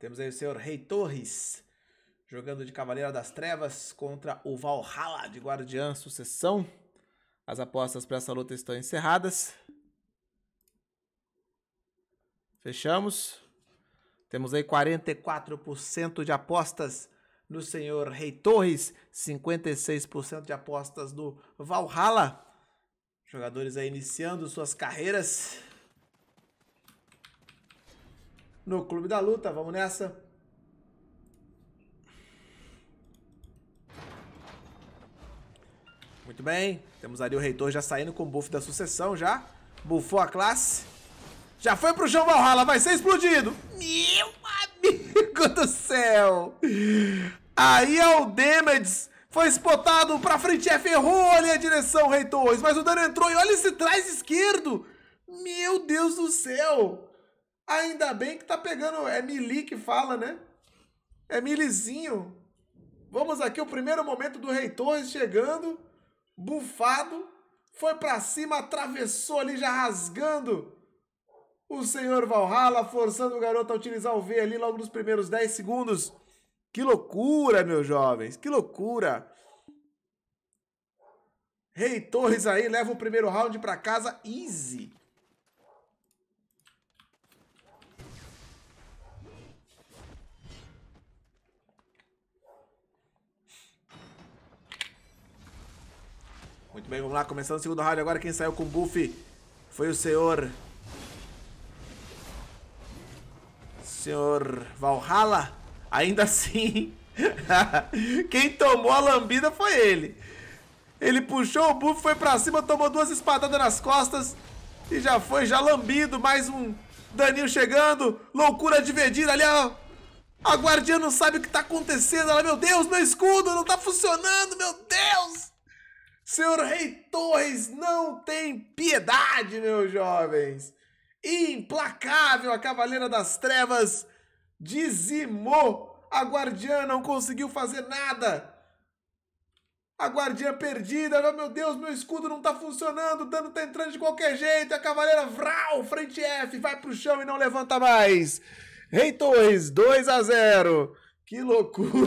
Temos aí o senhor Rei Torres, jogando de Cavaleira das Trevas contra o Valhalla de Guardiã Sucessão. As apostas para essa luta estão encerradas. Fechamos. Temos aí 44% de apostas no senhor Rei Torres, 56% de apostas no Valhalla. Jogadores aí iniciando suas carreiras no Clube da Luta. Vamos nessa. Muito bem. Temos ali o Reitor já saindo com o buff da sucessão já. Buffou a classe. Já foi pro chão Valhalla, vai ser explodido. Meu amigo do céu. Aí é o damage. Foi spotado pra frente, F errou ali a direção, Reitor. Mas o dano entrou e olha esse trás esquerdo. Meu Deus do céu. Ainda bem que tá pegando. É Mili que fala, né? É Milizinho. Vamos aqui, o primeiro momento do Rei Torres chegando, bufado, foi para cima, atravessou ali, já rasgando o senhor Valhalla, forçando o garoto a utilizar o V ali logo nos primeiros 10 segundos. Que loucura, meus jovens, que loucura. Rei Torres aí leva o primeiro round para casa, easy. Muito bem, vamos lá, começando o segundo round agora. Quem saiu com o buff foi o senhor... Senhor Valhalla. Ainda assim... Quem tomou a lambida foi ele. Ele puxou o buff, foi pra cima, tomou duas espadadas nas costas. E já foi, já lambido. Mais um Daninho chegando. Loucura de Vedira ali, ó. A guardiã não sabe o que tá acontecendo. Ela, meu Deus, meu escudo não tá funcionando, meu Deus. Senhor Rei Torres não tem piedade, meus jovens. Implacável, a Cavaleira das Trevas dizimou. A Guardiã não conseguiu fazer nada. A Guardiã perdida. Oh, meu Deus, meu escudo não tá funcionando. O dano tá entrando de qualquer jeito. A Cavaleira Vral, frente F, vai pro chão e não levanta mais. Rei Torres, 2 a 0. Que loucura.